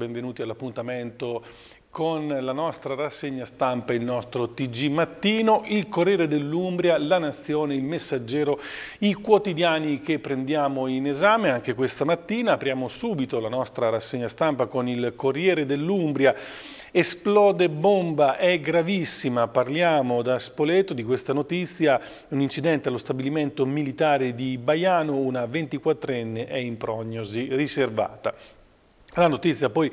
benvenuti all'appuntamento con la nostra rassegna stampa, il nostro TG Mattino, il Corriere dell'Umbria, La Nazione, il Messaggero, i quotidiani che prendiamo in esame anche questa mattina. Apriamo subito la nostra rassegna stampa con il Corriere dell'Umbria. Esplode bomba, è gravissima, parliamo da Spoleto di questa notizia, un incidente allo stabilimento militare di Baiano, una 24enne è in prognosi riservata. Rano ti se boji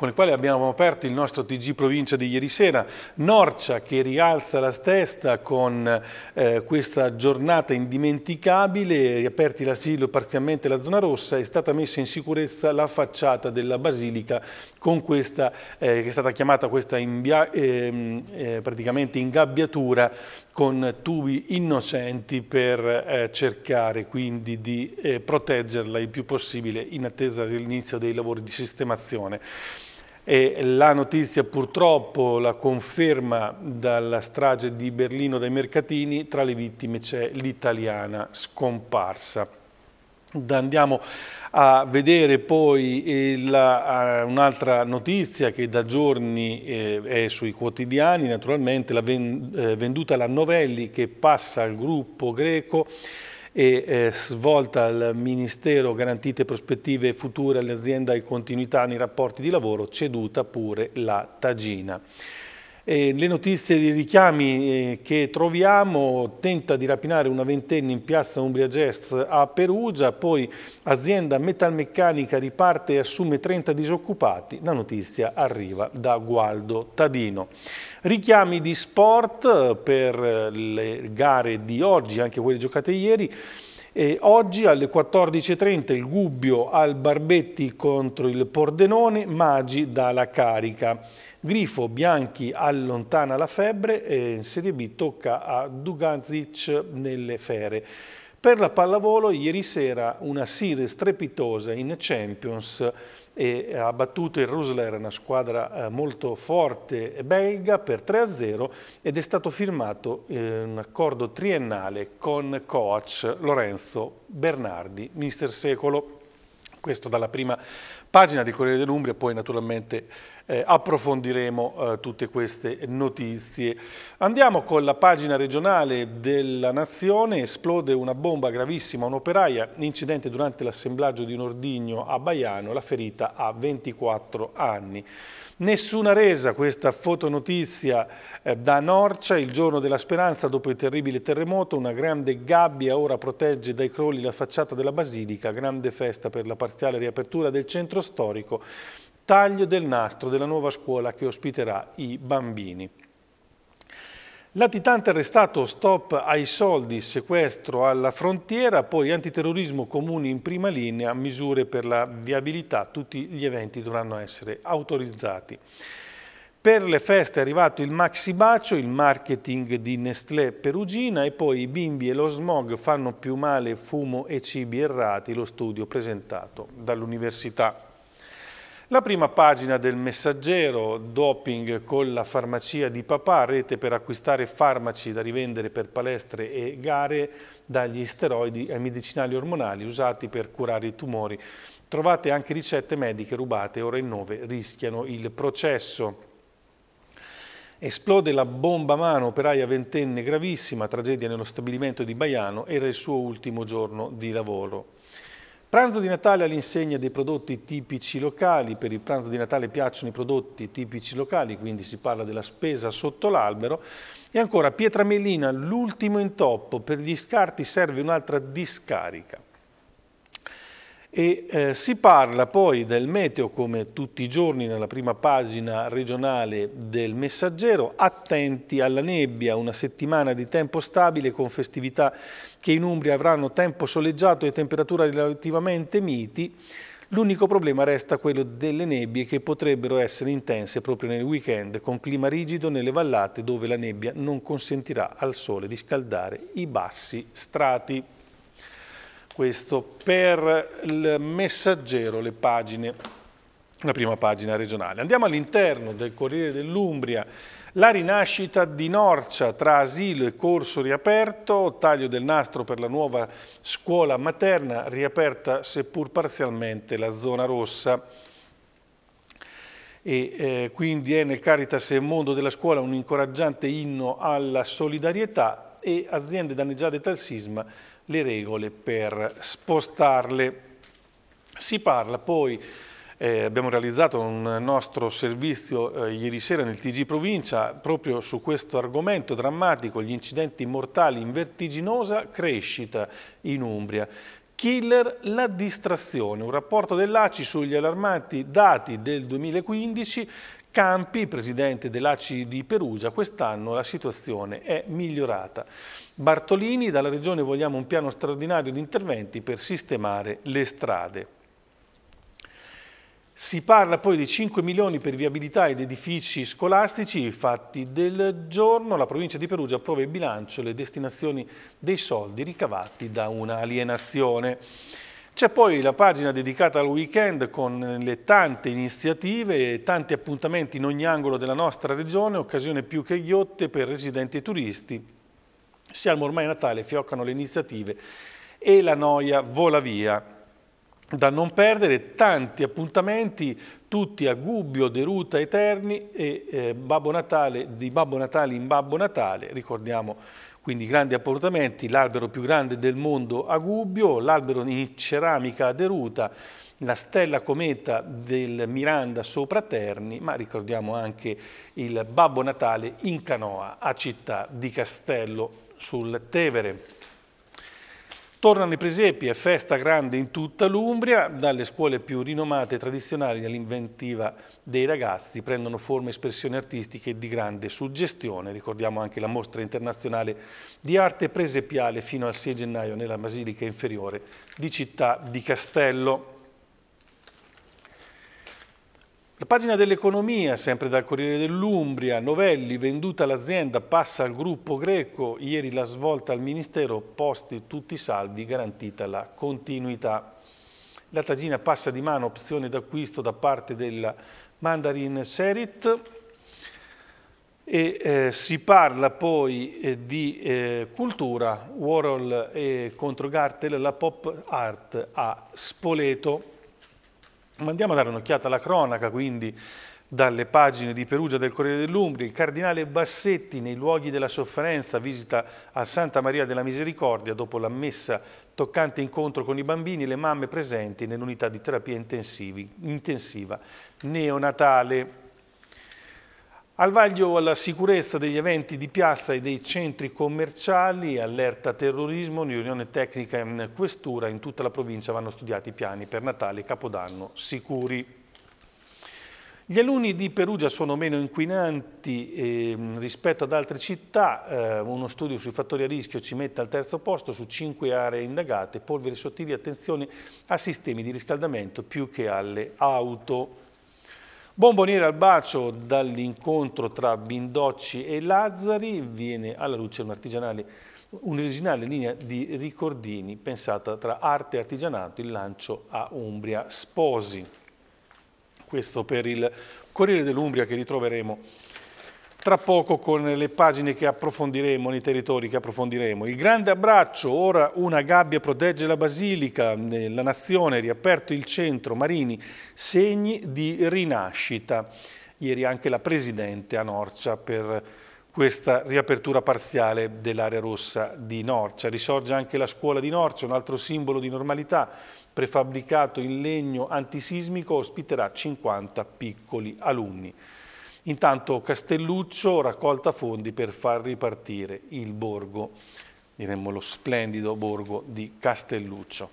con le quali abbiamo aperto il nostro TG Provincia di ieri sera, Norcia che rialza la testa con eh, questa giornata indimenticabile, riaperti l'asilo parzialmente la zona rossa, è stata messa in sicurezza la facciata della Basilica con questa, eh, che è stata chiamata questa imbia, ehm, eh, praticamente ingabbiatura con tubi innocenti per eh, cercare quindi di eh, proteggerla il più possibile in attesa dell'inizio dei lavori di sistemazione e la notizia purtroppo la conferma dalla strage di Berlino dai mercatini, tra le vittime c'è l'italiana scomparsa. Andiamo a vedere poi eh, eh, un'altra notizia che da giorni eh, è sui quotidiani, naturalmente la venduta alla Novelli che passa al gruppo greco e eh, svolta al Ministero garantite prospettive future all'azienda e continuità nei rapporti di lavoro, ceduta pure la Tagina. Eh, le notizie di richiami eh, che troviamo, tenta di rapinare una ventenne in piazza Umbria Jazz a Perugia, poi azienda metalmeccanica riparte e assume 30 disoccupati, la notizia arriva da Gualdo Tadino. Richiami di sport per le gare di oggi, anche quelle giocate ieri. E oggi alle 14.30 il Gubbio al Barbetti contro il Pordenone, Magi dà la carica. Grifo Bianchi allontana la febbre e in Serie B tocca a Dugazic nelle fere. Per la pallavolo ieri sera una serie strepitosa in Champions e ha battuto il Rusler, una squadra eh, molto forte belga, per 3-0 ed è stato firmato eh, un accordo triennale con coach Lorenzo Bernardi, mister secolo. Questo dalla prima pagina di Corriere dell'Umbria, poi naturalmente eh, approfondiremo eh, tutte queste notizie. Andiamo con la pagina regionale della Nazione, esplode una bomba gravissima, un'operaia, incidente durante l'assemblaggio di un ordigno a Baiano, la ferita a 24 anni. Nessuna resa, questa fotonotizia eh, da Norcia, il giorno della speranza dopo il terribile terremoto, una grande gabbia ora protegge dai crolli la facciata della basilica, grande festa per la parziale riapertura del centro storico taglio del nastro della nuova scuola che ospiterà i bambini. Latitante arrestato, stop ai soldi, sequestro alla frontiera, poi antiterrorismo comuni in prima linea, misure per la viabilità, tutti gli eventi dovranno essere autorizzati. Per le feste è arrivato il maxi bacio, il marketing di Nestlé Perugina e poi i bimbi e lo smog fanno più male fumo e cibi errati, lo studio presentato dall'università. La prima pagina del messaggero, doping con la farmacia di papà, rete per acquistare farmaci da rivendere per palestre e gare, dagli steroidi ai medicinali ormonali usati per curare i tumori. Trovate anche ricette mediche rubate, ora in nove rischiano il processo. Esplode la bomba a mano, operaia ventenne gravissima, tragedia nello stabilimento di Baiano, era il suo ultimo giorno di lavoro. Pranzo di Natale all'insegna dei prodotti tipici locali, per il pranzo di Natale piacciono i prodotti tipici locali, quindi si parla della spesa sotto l'albero. E ancora Pietramellina, l'ultimo intoppo, per gli scarti serve un'altra discarica. E eh, si parla poi del meteo come tutti i giorni nella prima pagina regionale del Messaggero, attenti alla nebbia, una settimana di tempo stabile con festività che in Umbria avranno tempo soleggiato e temperature relativamente miti, L'unico problema resta quello delle nebbie che potrebbero essere intense proprio nel weekend, con clima rigido nelle vallate dove la nebbia non consentirà al sole di scaldare i bassi strati questo per il messaggero, le pagine, la prima pagina regionale. Andiamo all'interno del Corriere dell'Umbria. La rinascita di Norcia tra asilo e corso riaperto, taglio del nastro per la nuova scuola materna, riaperta seppur parzialmente la zona rossa. E, eh, quindi è nel Caritas e mondo della scuola un incoraggiante inno alla solidarietà e aziende danneggiate dal sisma le regole per spostarle. Si parla poi, eh, abbiamo realizzato un nostro servizio eh, ieri sera nel TG Provincia proprio su questo argomento drammatico, gli incidenti mortali in vertiginosa crescita in Umbria. Killer la distrazione, un rapporto dell'ACI sugli allarmanti dati del 2015 Campi, presidente dell'ACI di Perugia, quest'anno la situazione è migliorata. Bartolini, dalla Regione vogliamo un piano straordinario di interventi per sistemare le strade. Si parla poi di 5 milioni per viabilità ed edifici scolastici, fatti del giorno la provincia di Perugia approva il bilancio e le destinazioni dei soldi ricavati da un'alienazione. C'è poi la pagina dedicata al weekend con le tante iniziative e tanti appuntamenti in ogni angolo della nostra regione, occasione più che ghiotte per residenti e turisti. Siamo ormai a Natale, fioccano le iniziative e la noia vola via da non perdere tanti appuntamenti, tutti a Gubbio, Deruta, Eterni e eh, Babbo Natale, di Babbo Natale in Babbo Natale, ricordiamo quindi grandi appuntamenti, l'albero più grande del mondo a Gubbio, l'albero in ceramica a Deruta, la stella cometa del Miranda sopra Terni, ma ricordiamo anche il Babbo Natale in canoa a Città di Castello sul Tevere. Tornano i presepi, è festa grande in tutta l'Umbria, dalle scuole più rinomate e tradizionali all'inventiva dei ragazzi prendono forme e espressioni artistiche di grande suggestione. Ricordiamo anche la mostra internazionale di arte presepiale fino al 6 gennaio nella Basilica Inferiore di Città di Castello. La pagina dell'economia, sempre dal Corriere dell'Umbria, Novelli, venduta l'azienda, passa al gruppo greco, ieri la svolta al Ministero, posti tutti salvi, garantita la continuità. La tagina passa di mano, opzione d'acquisto da parte della Mandarin Serit e eh, si parla poi eh, di eh, cultura, Warhol e eh, contro Gartel, la pop art a Spoleto. Ma andiamo a dare un'occhiata alla cronaca, quindi dalle pagine di Perugia del Corriere dell'Umbria, il cardinale Bassetti nei luoghi della sofferenza visita a Santa Maria della Misericordia dopo la messa toccante incontro con i bambini e le mamme presenti nell'unità di terapia intensiva neonatale. Al vaglio alla sicurezza degli eventi di piazza e dei centri commerciali, allerta terrorismo, riunione tecnica in questura, in tutta la provincia vanno studiati i piani per Natale e Capodanno sicuri. Gli alunni di Perugia sono meno inquinanti eh, rispetto ad altre città, eh, uno studio sui fattori a rischio ci mette al terzo posto su cinque aree indagate, polveri sottili, attenzione a sistemi di riscaldamento più che alle auto. Bomboniere al bacio dall'incontro tra Bindocci e Lazzari viene alla luce un'artigianale un'originale linea di ricordini pensata tra arte e artigianato, il lancio a Umbria Sposi. Questo per il Corriere dell'Umbria che ritroveremo tra poco con le pagine che approfondiremo nei territori che approfondiremo. Il grande abbraccio, ora una gabbia protegge la Basilica, eh, la Nazione, riaperto il centro, Marini, segni di rinascita. Ieri anche la Presidente a Norcia per questa riapertura parziale dell'area rossa di Norcia. Risorge anche la scuola di Norcia, un altro simbolo di normalità, prefabbricato in legno antisismico, ospiterà 50 piccoli alunni. Intanto Castelluccio raccolta fondi per far ripartire il borgo, diremmo lo splendido borgo di Castelluccio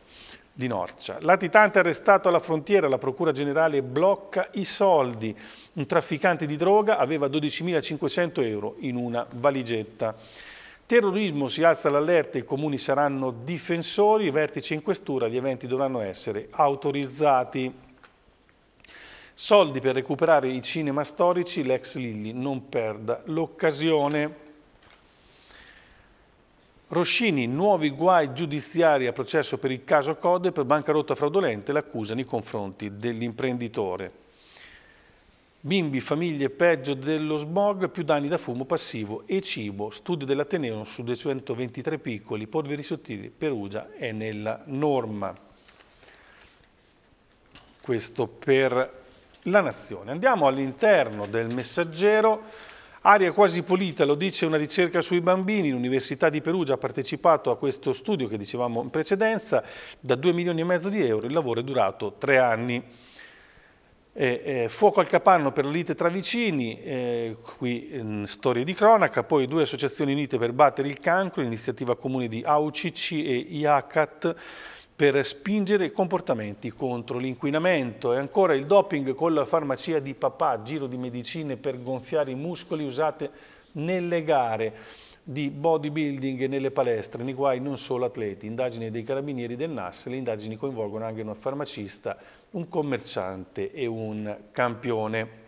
di Norcia. Latitante arrestato alla frontiera, la Procura Generale blocca i soldi. Un trafficante di droga aveva 12.500 euro in una valigetta. Terrorismo si alza l'allerta, i comuni saranno difensori, i vertici in questura, gli eventi dovranno essere autorizzati. Soldi per recuperare i cinema storici, l'ex Lilli non perda l'occasione. Roscini, nuovi guai giudiziari a processo per il caso Code per bancarotta fraudolente, l'accusa nei confronti dell'imprenditore. Bimbi, famiglie, peggio dello smog, più danni da fumo passivo e cibo. Studio dell'Ateneo su 223 piccoli, polveri sottili, Perugia è nella norma. Questo per la nazione. Andiamo all'interno del messaggero, aria quasi pulita, lo dice una ricerca sui bambini, l'Università di Perugia ha partecipato a questo studio che dicevamo in precedenza, da 2 milioni e mezzo di euro, il lavoro è durato 3 anni. Eh, eh, fuoco al capanno per la lite tra vicini, eh, qui mm, storie di cronaca, poi due associazioni unite per battere il cancro, l'iniziativa comune di AUCC e IACAT, per spingere comportamenti contro l'inquinamento e ancora il doping con la farmacia di papà, giro di medicine per gonfiare i muscoli usate nelle gare di bodybuilding nelle palestre, nei guai non solo atleti, indagini dei carabinieri del NAS, le indagini coinvolgono anche un farmacista, un commerciante e un campione.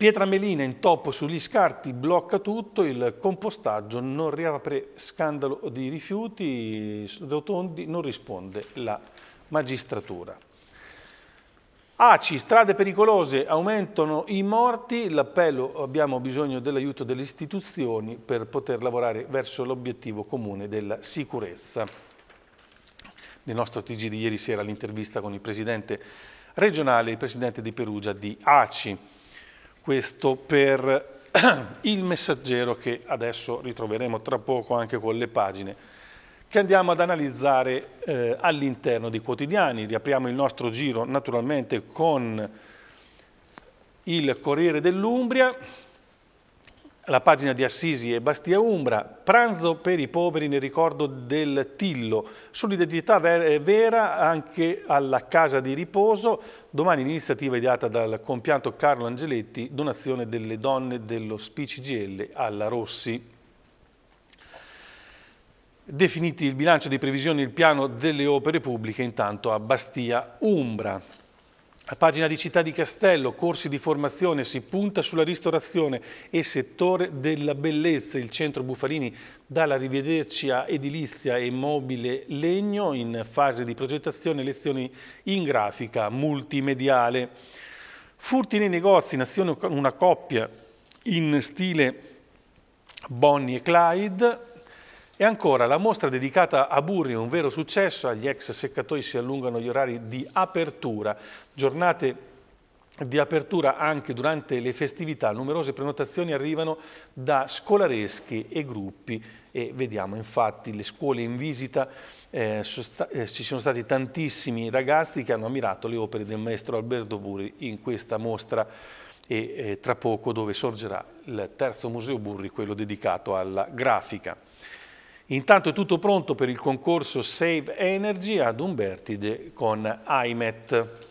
Pietra melina in topo sugli scarti, blocca tutto, il compostaggio non riapre scandalo di rifiuti, rotondi non risponde la magistratura. ACI, strade pericolose, aumentano i morti, l'appello abbiamo bisogno dell'aiuto delle istituzioni per poter lavorare verso l'obiettivo comune della sicurezza. Nel nostro TG di ieri sera l'intervista con il presidente regionale, il presidente di Perugia di ACI questo per il messaggero che adesso ritroveremo tra poco anche con le pagine che andiamo ad analizzare eh, all'interno di quotidiani. Riapriamo il nostro giro naturalmente con il Corriere dell'Umbria la pagina di Assisi e Bastia Umbra, pranzo per i poveri nel ricordo del Tillo, solidarietà eh, vera anche alla casa di riposo, domani l'iniziativa ideata dal compianto Carlo Angeletti, donazione delle donne dello SPCGL alla Rossi. Definiti il bilancio di previsione e il piano delle opere pubbliche intanto a Bastia Umbra. A pagina di Città di Castello, corsi di formazione, si punta sulla ristorazione e settore della bellezza. Il centro Bufalini dalla rivederci a edilizia e mobile legno in fase di progettazione, lezioni in grafica multimediale. Furti nei negozi, nazione una coppia in stile Bonnie e Clyde, e ancora, la mostra dedicata a Burri, un vero successo, agli ex seccatoi si allungano gli orari di apertura giornate di apertura anche durante le festività, numerose prenotazioni arrivano da scolareschi e gruppi e vediamo infatti le scuole in visita, eh, eh, ci sono stati tantissimi ragazzi che hanno ammirato le opere del maestro Alberto Burri in questa mostra e eh, tra poco dove sorgerà il terzo museo Burri, quello dedicato alla grafica. Intanto è tutto pronto per il concorso Save Energy ad Umbertide con IMET.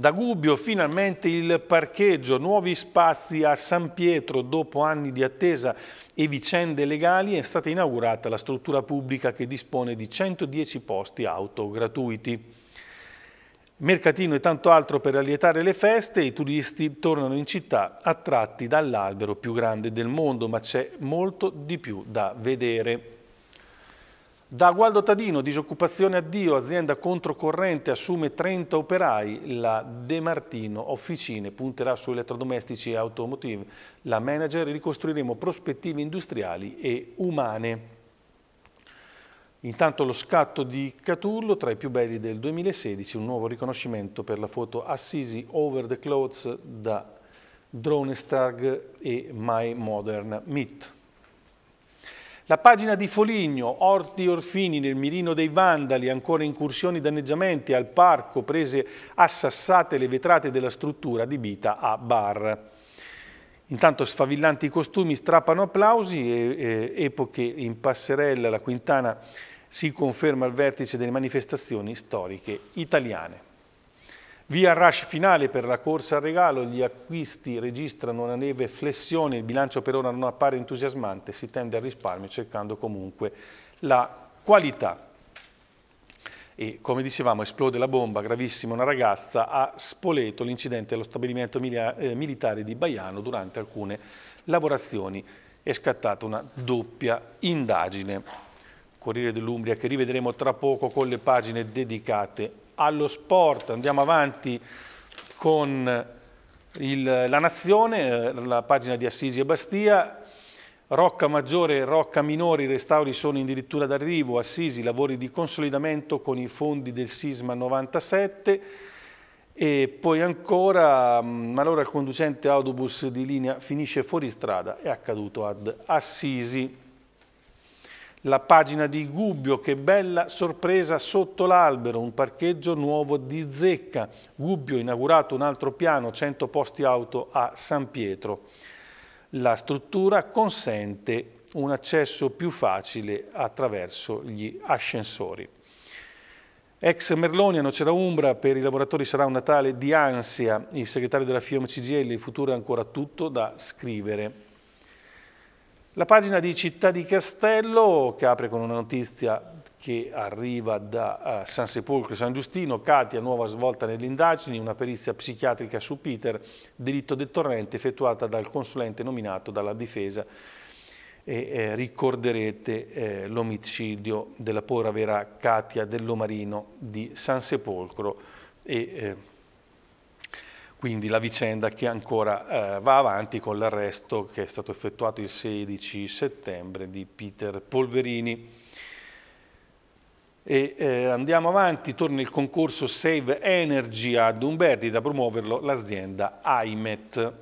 Da Gubbio finalmente il parcheggio, nuovi spazi a San Pietro dopo anni di attesa e vicende legali è stata inaugurata la struttura pubblica che dispone di 110 posti auto gratuiti. Mercatino e tanto altro per allietare le feste, i turisti tornano in città attratti dall'albero più grande del mondo, ma c'è molto di più da vedere. Da Gualdo Tadino, disoccupazione addio, azienda controcorrente assume 30 operai, la De Martino Officine punterà su elettrodomestici e automotive, la manager ricostruiremo prospettive industriali e umane. Intanto lo scatto di Caturlo, tra i più belli del 2016, un nuovo riconoscimento per la foto Assisi Over the Clothes da Drone Stag e My Modern Meat. La pagina di Foligno, Orti Orfini nel mirino dei vandali, ancora incursioni danneggiamenti al parco, prese assassate le vetrate della struttura adibita a bar. Intanto sfavillanti costumi strappano applausi, e, e, epoche in passerella, la Quintana si conferma al vertice delle manifestazioni storiche italiane. Via rush finale per la corsa al regalo, gli acquisti registrano una neve flessione, il bilancio per ora non appare entusiasmante, si tende al risparmio cercando comunque la qualità. E come dicevamo esplode la bomba, gravissima una ragazza a Spoleto, l'incidente allo stabilimento eh, militare di Baiano durante alcune lavorazioni è scattata una doppia indagine. Corriere dell'Umbria che rivedremo tra poco con le pagine dedicate allo sport, andiamo avanti con il, la Nazione, eh, la pagina di Assisi e Bastia, Rocca Maggiore e Rocca Minore, i restauri sono addirittura d'arrivo, Assisi, lavori di consolidamento con i fondi del sisma 97 e poi ancora, mm, ma allora il conducente autobus di linea finisce fuori strada, è accaduto ad Assisi. La pagina di Gubbio, che bella sorpresa sotto l'albero, un parcheggio nuovo di zecca. Gubbio ha inaugurato un altro piano, 100 posti auto a San Pietro. La struttura consente un accesso più facile attraverso gli ascensori. Ex Merloni a Nocera Umbra, per i lavoratori sarà un Natale di ansia. Il segretario della FIOM CGL, il futuro è ancora tutto da scrivere. La pagina di Città di Castello che apre con una notizia che arriva da eh, San Sepolcro e San Giustino, Katia, nuova svolta nelle indagini, una perizia psichiatrica su Peter, delitto detorrente effettuata dal consulente nominato dalla difesa e eh, ricorderete eh, l'omicidio della povera vera Katia Dell'Omarino di San Sepolcro e eh, quindi la vicenda che ancora eh, va avanti con l'arresto che è stato effettuato il 16 settembre di Peter Polverini. E, eh, andiamo avanti, torna il concorso Save Energy ad Umberti, da promuoverlo l'azienda AIMET.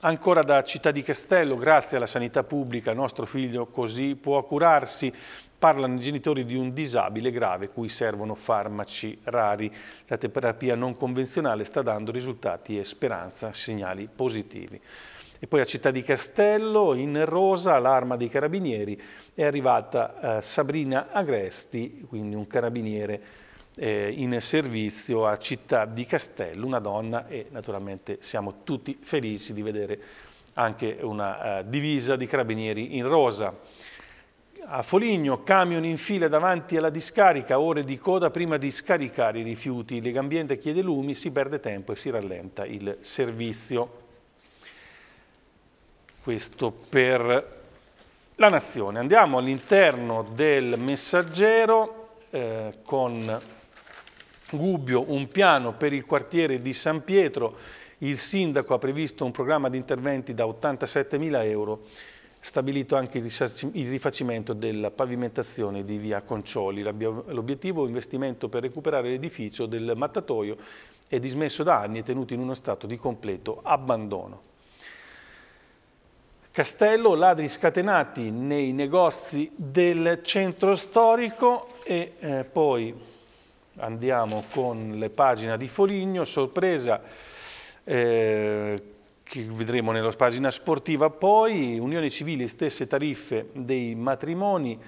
Ancora da Città di Castello, grazie alla sanità pubblica, nostro figlio così può curarsi parlano i genitori di un disabile grave cui servono farmaci rari. La terapia non convenzionale sta dando risultati e speranza, segnali positivi. E poi a Città di Castello, in rosa, l'arma dei carabinieri, è arrivata eh, Sabrina Agresti, quindi un carabiniere eh, in servizio a Città di Castello, una donna e naturalmente siamo tutti felici di vedere anche una eh, divisa di carabinieri in rosa. A Foligno, camion in fila davanti alla discarica, ore di coda prima di scaricare i rifiuti. Legambiente chiede lumi, si perde tempo e si rallenta il servizio. Questo per la Nazione. Andiamo all'interno del Messaggero eh, con Gubbio, un piano per il quartiere di San Pietro. Il sindaco ha previsto un programma di interventi da 87 mila euro stabilito anche il rifacimento della pavimentazione di via Concioli. L'obiettivo è investimento per recuperare l'edificio del mattatoio è dismesso da anni e tenuto in uno stato di completo abbandono. Castello, ladri scatenati nei negozi del centro storico e eh, poi andiamo con le pagine di Foligno, sorpresa eh, che vedremo nella pagina sportiva, poi unioni civili, stesse tariffe dei matrimoni,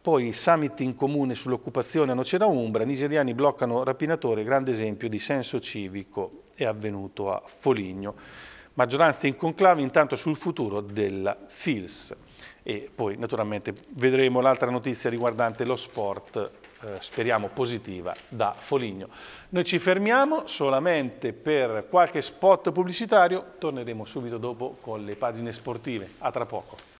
poi summit in comune sull'occupazione a Nocera Umbra, nigeriani bloccano rapinatore, grande esempio di senso civico è avvenuto a Foligno. Maggioranza in conclave intanto sul futuro della FILS. E poi naturalmente vedremo l'altra notizia riguardante lo sport eh, speriamo positiva da Foligno. Noi ci fermiamo solamente per qualche spot pubblicitario, torneremo subito dopo con le pagine sportive. A tra poco.